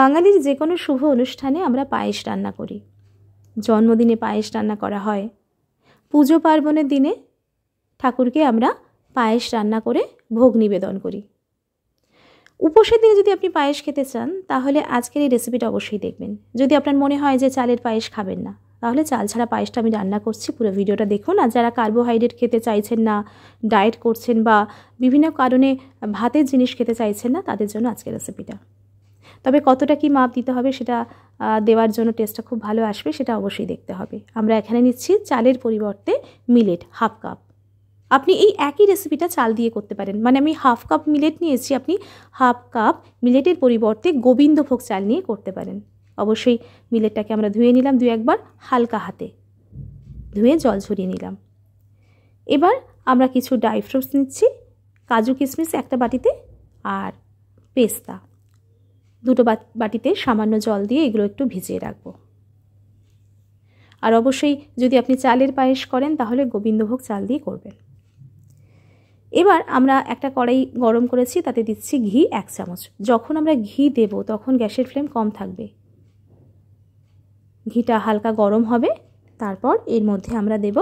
বাঙালির যে কোনো শুভ অনুষ্ঠানে আমরা পায়েস রান্না করি জন্মদিনে পায়েস রান্না করা হয় পুজো পার্বণের দিনে ঠাকুরকে আমরা পায়েস রান্না করে ভোগ নিবেদন করি উপোসের দিনে যদি আপনি পায়েস খেতে চান তাহলে আজকের এই রেসিপিটা অবশ্যই দেখবেন যদি আপনার মনে হয় যে চালের পায়েস খাবেন না তাহলে চাল ছাড়া পায়েসটা আমি রান্না করছি পুরো ভিডিওটা দেখুন আর যারা কার্বোহাইড্রেট খেতে চাইছেন না ডায়েট করছেন বা বিভিন্ন কারণে ভাতের জিনিস খেতে চাইছেন না তাদের জন্য আজকের রেসিপিটা তবে কতটা কি মাপ দিতে হবে সেটা দেওয়ার জন্য টেস্টটা খুব ভালো আসবে সেটা অবশ্যই দেখতে হবে আমরা এখানে নিচ্ছি চালের পরিবর্তে মিলেট হাফ কাপ আপনি এই একই রেসিপিটা চাল দিয়ে করতে পারেন মানে আমি হাফ কাপ মিলেট নিয়েছি আপনি হাফ কাপ মিলেটের পরিবর্তে গোবিন্দভোগ চাল নিয়ে করতে পারেন অবশ্যই মিলেটটাকে আমরা ধুয়ে নিলাম দু একবার হালকা হাতে ধুয়ে জল ঝরিয়ে নিলাম এবার আমরা কিছু ড্রাই ফ্রুটস নিচ্ছি কাজু কিশমিশ একটা বাটিতে আর পেস্তা দুটো বাটিতে সামান্য জল দিয়ে এগুলো একটু ভিজিয়ে রাখবো আর অবশ্যই যদি আপনি চালের পায়েস করেন তাহলে গোবিন্দভোগ চাল দিয়ে করবেন এবার আমরা একটা কড়াই গরম করেছি তাতে দিচ্ছি ঘি এক চামচ যখন আমরা ঘি দেব তখন গ্যাসের ফ্লেম কম থাকবে ঘিটা হালকা গরম হবে তারপর এর মধ্যে আমরা দেব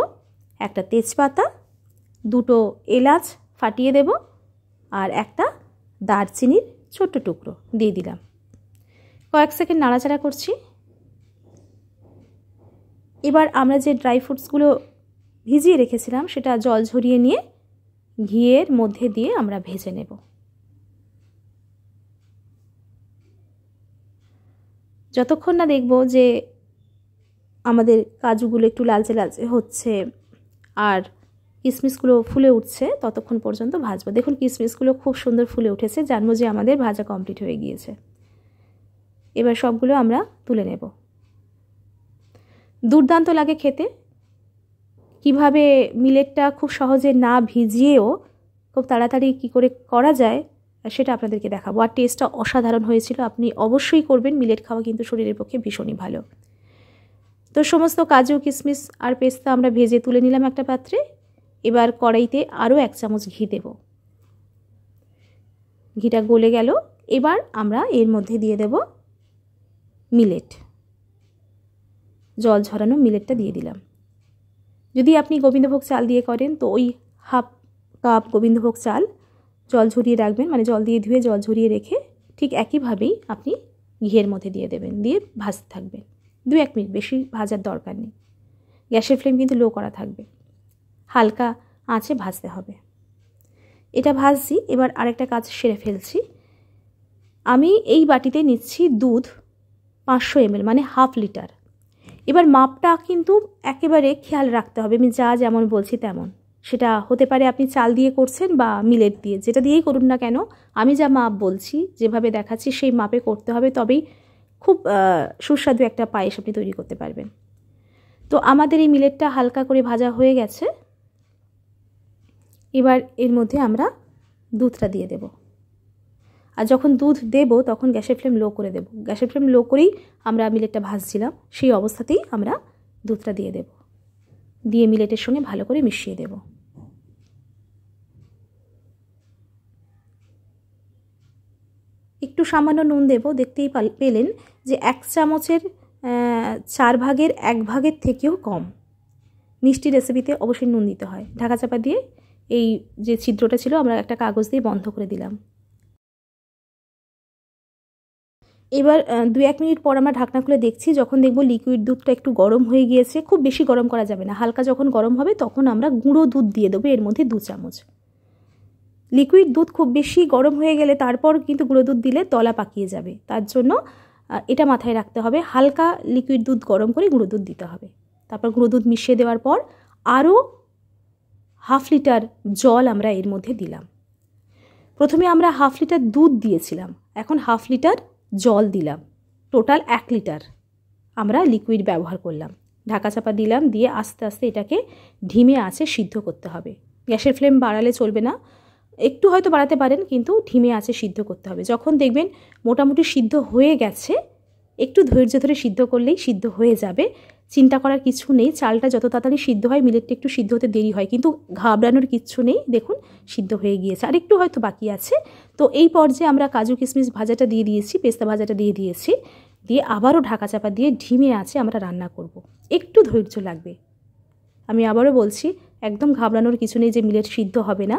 একটা তেজপাতা দুটো এলাচ ফাটিয়ে দেব আর একটা দারচিনির ছোট্ট টুকরো দিয়ে দিলাম কয়েক সেকেন্ড নাড়াচাড়া করছি এবার আমরা যে ড্রাই ফ্রুটসগুলো ভিজিয়ে রেখেছিলাম সেটা জল ঝরিয়ে নিয়ে ঘিয়ের মধ্যে দিয়ে আমরা ভেজে নেব যতক্ষণ না দেখব যে আমাদের কাজুগুলো একটু লালচে লালচে হচ্ছে আর কিশমিশগুলো ফুলে উঠছে ততক্ষণ পর্যন্ত ভাজবো দেখুন কিশমিশগুলো খুব সুন্দর ফুলে উঠেছে জানবো যে আমাদের ভাজা কমপ্লিট হয়ে গিয়েছে এবার সবগুলো আমরা তুলে নেব দুর্দান্ত লাগে খেতে কিভাবে মিলেটটা খুব সহজে না ভিজিয়েও খুব তাড়াতাড়ি কি করে করা যায় সেটা আপনাদেরকে দেখাবো আর টেস্টটা অসাধারণ হয়েছিল আপনি অবশ্যই করবেন মিলেট খাওয়া কিন্তু শরীরের পক্ষে ভীষণই ভালো তো সমস্ত কাজু কিশমিশ আর পেস্তা আমরা ভেজে তুলে নিলাম একটা পাত্রে এবার কড়াইতে আরও এক চামচ ঘি দেব ঘিটা গলে গেল এবার আমরা এর মধ্যে দিয়ে দেব মিলেট জল ঝরানো মিলেটটা দিয়ে দিলাম যদি আপনি গোবিন্দভোগ চাল দিয়ে করেন তো ওই হাফ কাপ গোবিন্দভোগ চাল জল ঝরিয়ে রাখবেন মানে জল দিয়ে ধুয়ে জল ঝরিয়ে রেখে ঠিক একইভাবেই আপনি ঘিয়ের মধ্যে দিয়ে দেবেন দিয়ে ভাজতে থাকবেন দু এক মিনিট বেশি ভাজার দরকার নেই গ্যাসের ফ্লেম কিন্তু লো করা থাকবে হালকা আঁচে ভাজতে হবে এটা ভাজছি এবার আরেকটা কাজ সেরে ফেলছি আমি এই বাটিতে নিচ্ছি দুধ পাঁচশো এমএল মানে হাফ লিটার এবার মাপটা কিন্তু একেবারে খেয়াল রাখতে হবে আমি যা যেমন বলছি তেমন সেটা হতে পারে আপনি চাল দিয়ে করছেন বা মিলেট দিয়ে যেটা দিয়েই করুন না কেন আমি যা মাপ বলছি যেভাবে দেখাচ্ছি সেই মাপে করতে হবে তবেই খুব সুস্বাদু একটা পায়েস আপনি তৈরি করতে পারবেন তো আমাদের এই মিলেটটা হালকা করে ভাজা হয়ে গেছে এবার এর মধ্যে আমরা দুধটা দিয়ে দেবো আর যখন দুধ দেব তখন গ্যাসের ফ্লেম লো করে দেব গ্যাসের ফ্লেম লো করেই আমরা মিলেটটা ভাজছিলাম সেই অবস্থাতেই আমরা দুধটা দিয়ে দেব দিয়ে মিলেটের সঙ্গে ভালো করে মিশিয়ে দেব একটু সামান্য নুন দেব দেখতেই পেলেন যে এক চামচের চার ভাগের এক ভাগের থেকেও কম মিষ্টি রেসিপিতে অবশ্যই নুন দিতে হয় ঢাকা চাপা দিয়ে এই যে ছিদ্রটা ছিল আমরা একটা কাগজ দিয়ে বন্ধ করে দিলাম এবার দু এক মিনিট পর আমরা ঢাকনা খুলে দেখছি যখন দেখব লিকুইড দুধটা একটু গরম হয়ে গিয়েছে খুব বেশি গরম করা যাবে না হালকা যখন গরম হবে তখন আমরা গুঁড়ো দুধ দিয়ে দেবো এর মধ্যে দু চামচ লিকুইড দুধ খুব বেশি গরম হয়ে গেলে তারপর কিন্তু গুঁড়ো দুধ দিলে তলা পাকিয়ে যাবে তার জন্য এটা মাথায় রাখতে হবে হালকা লিকুইড দুধ গরম করে গুঁড়ো দুধ দিতে হবে তারপর গুঁড়ো দুধ মিশিয়ে দেওয়ার পর আরও হাফ লিটার জল আমরা এর মধ্যে দিলাম প্রথমে আমরা হাফ লিটার দুধ দিয়েছিলাম এখন হাফ লিটার জল দিলাম টোটাল এক লিটার আমরা লিকুইড ব্যবহার করলাম ঢাকা চাপা দিলাম দিয়ে আস্তে আস্তে এটাকে ঢিমে আছে সিদ্ধ করতে হবে গ্যাসের ফ্লেম বাড়ালে চলবে না একটু হয়তো বাড়াতে পারেন কিন্তু ঢিমে আছে সিদ্ধ করতে হবে যখন দেখবেন মোটামুটি সিদ্ধ হয়ে গেছে একটু ধৈর্য ধরে সিদ্ধ করলেই সিদ্ধ হয়ে যাবে চিন্তা করার কিছু নেই চালটা যত তাড়াতাড়ি সিদ্ধ হয় মিলেটটা একটু সিদ্ধ হতে দেরি হয় কিন্তু ঘাবড়ানোর কিচ্ছু নেই দেখুন সিদ্ধ হয়ে গিয়েছে আর একটু হয়তো বাকি আছে তো এই পর্যায়ে আমরা কাজু কিশমিশ ভাজাটা দিয়ে দিয়েছি পেস্তা ভাজাটা দিয়ে দিয়েছি দিয়ে আবারও ঢাকা চাপা দিয়ে ঢিমে আছে আমরা রান্না করব। একটু ধৈর্য লাগবে আমি আবারও বলছি একদম ঘাবড়ানোর কিছু নেই যে মিলেট সিদ্ধ হবে না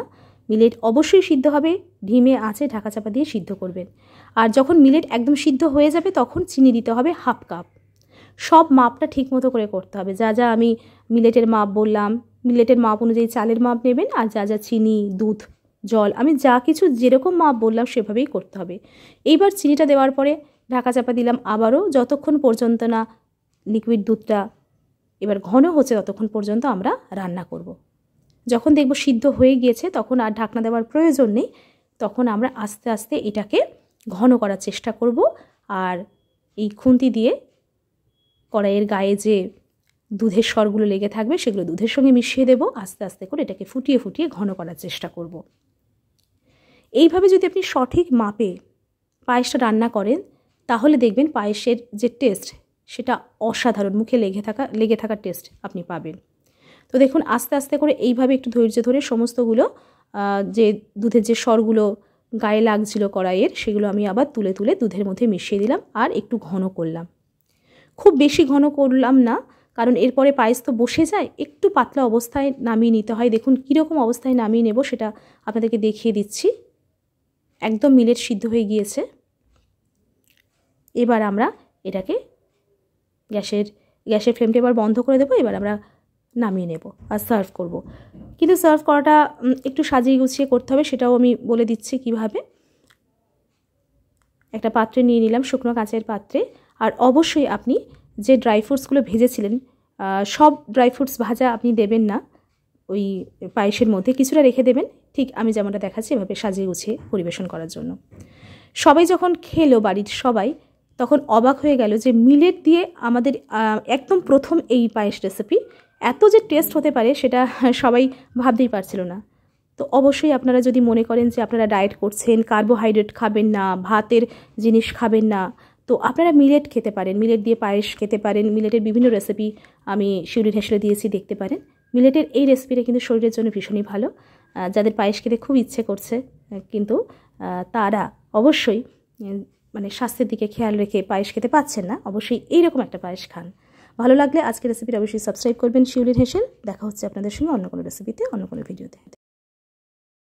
মিলেট অবশ্যই সিদ্ধ হবে ঢিমে আছে ঢাকা চাপা দিয়ে সিদ্ধ করবেন আর যখন মিলেট একদম সিদ্ধ হয়ে যাবে তখন চিনি দিতে হবে হাফ কাপ সব মাপটা ঠিক মতো করে করতে হবে যা যা আমি মিলেটের মাপ বললাম মিলেটের মাপ অনুযায়ী চালের মাপ নেবেন আর যা যা চিনি দুধ জল আমি যা কিছু যেরকম মাপ বললাম সেভাবেই করতে হবে এইবার চিনিটা দেওয়ার পরে ঢাকা চাপা দিলাম আবারও যতক্ষণ পর্যন্ত না লিকুইড দুধটা এবার ঘন হচ্ছে ততক্ষণ পর্যন্ত আমরা রান্না করব যখন দেখব সিদ্ধ হয়ে গিয়েছে তখন আর ঢাকনা দেওয়ার প্রয়োজন নেই তখন আমরা আস্তে আস্তে এটাকে ঘন করার চেষ্টা করব আর এই খুন্তি দিয়ে কড়াইয়ের গায়ে যে দুধের স্বরগুলো লেগে থাকবে সেগুলো দুধের সঙ্গে মিশিয়ে দেব আস্তে আস্তে করে এটাকে ফুটিয়ে ফুটিয়ে ঘন করার চেষ্টা করব। এইভাবে যদি আপনি সঠিক মাপে পায়েসটা রান্না করেন তাহলে দেখবেন পায়েসের যে টেস্ট সেটা অসাধারণ মুখে লেগে থাকা লেগে থাকার টেস্ট আপনি পাবেন তো দেখুন আস্তে আস্তে করে এইভাবে একটু ধৈর্য ধরে সমস্তগুলো যে দুধের যে স্বরগুলো গায়ে লাগছিল কড়াইয়ের সেগুলো আমি আবার তুলে তুলে দুধের মধ্যে মিশিয়ে দিলাম আর একটু ঘন করলাম খুব বেশি ঘন করলাম না কারণ এরপরে পায়েস তো বসে যায় একটু পাতলা অবস্থায় নামিয়ে নিতে হয় দেখুন কীরকম অবস্থায় নামিয়ে নেব সেটা আপনাদেরকে দেখিয়ে দিচ্ছি একদম মিলেট সিদ্ধ হয়ে গিয়েছে এবার আমরা এটাকে গ্যাসের গ্যাসের ফ্লেমটা এবার বন্ধ করে দেবো এবার আমরা নামিয়ে নেব আর সার্ভ করব। কিন্তু সার্ভ করাটা একটু সাজিয়ে গুছিয়ে করতে হবে সেটাও আমি বলে দিচ্ছি কিভাবে একটা পাত্রে নিয়ে নিলাম শুকনো কাঁচের পাত্রে আর অবশ্যই আপনি যে ড্রাই ফ্রুটসগুলো ভেজেছিলেন সব ড্রাই ফ্রুটস ভাজা আপনি দেবেন না ওই পায়েসের মধ্যে কিছুটা রেখে দেবেন ঠিক আমি যেমনটা দেখাচ্ছি এভাবে সাজিয়ে গুছিয়ে পরিবেশন করার জন্য সবাই যখন খেলো বাড়ির সবাই তখন অবাক হয়ে গেল যে মিলেট দিয়ে আমাদের একদম প্রথম এই পায়েস রেসিপি এত যে টেস্ট হতে পারে সেটা সবাই ভাবতেই পারছিল না তো অবশ্যই আপনারা যদি মনে করেন যে আপনারা ডায়েট করছেন কার্বোহাইড্রেট খাবেন না ভাতের জিনিস খাবেন না তো আপনারা মিলেট খেতে পারেন মিলেট দিয়ে পায়েস খেতে পারেন মিলেটের বিভিন্ন রেসিপি আমি শিউরি হেসলে দিয়েছি দেখতে পারেন মিলেটের এই রেসিপিটা কিন্তু শরীরের জন্য ভীষণই ভালো যাদের পায়েস খেতে খুব ইচ্ছে করছে কিন্তু তারা অবশ্যই মানে স্বাস্থ্যের দিকে খেয়াল রেখে পায়েস খেতে পাচ্ছেন না অবশ্যই এইরকম একটা পায়েস খান ভালো লাগলে আজকের রেসিপিটা অবশ্যই সাবস্ক্রাইব করবেন শিউলির হেসেল দেখা হচ্ছে আপনাদের সঙ্গে অন্য কোনো রেসিপিতে অন্য কোনো ভিডিওতে